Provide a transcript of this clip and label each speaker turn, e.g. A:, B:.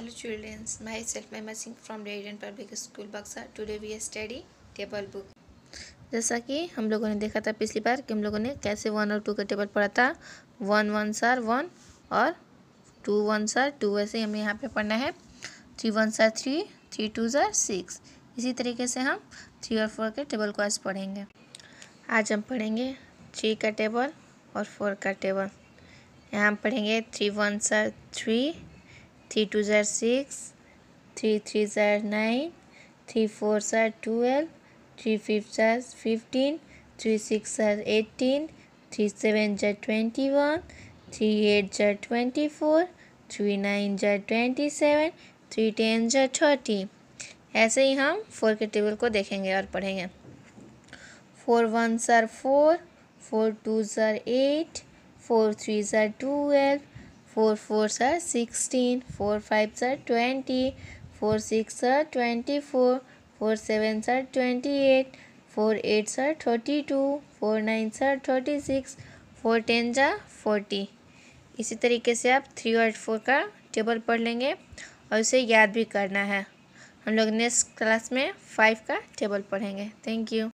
A: Hello children, myself Mema Singh from Radiant Public School Baksa. Today we are study table book. जैसा कि हम लोगों ने देखा था पिछली बार कि हम लोगों ने कैसे वन और टू का टेबल पढ़ा था वन वन सर वन और टू वन सर टू ऐसे ही हमें यहाँ पे पढ़ना है three one are three three two are six इसी तरीके से हम थ्री और फोर के टेबल को आज पढ़ेंगे आज हम पढ़ेंगे थ्री का टेबल और फोर का टेबल यहाँ हम पढ़ेंगे three one are three three two are six three three are nine three four are twelve three fifth are fifteen three six are eighteen three seven are twenty one three eight are twenty four three nine are twenty seven three ten are thirty ऐसे ही हम four के table को देखेंगे और पढ़ेंगे four one are four four two are eight four three are twelve four four are sixteen four five are twenty four six are twenty four four seven are twenty eight four eight are thirty two four nine are thirty six four ten are forty इसी तरीके से आप three और four का table पढ़ लेंगे और उसे याद भी करना है हम लोग नेक्स्ट क्लास में फाइव का टेबल पढ़ेंगे थैंक यू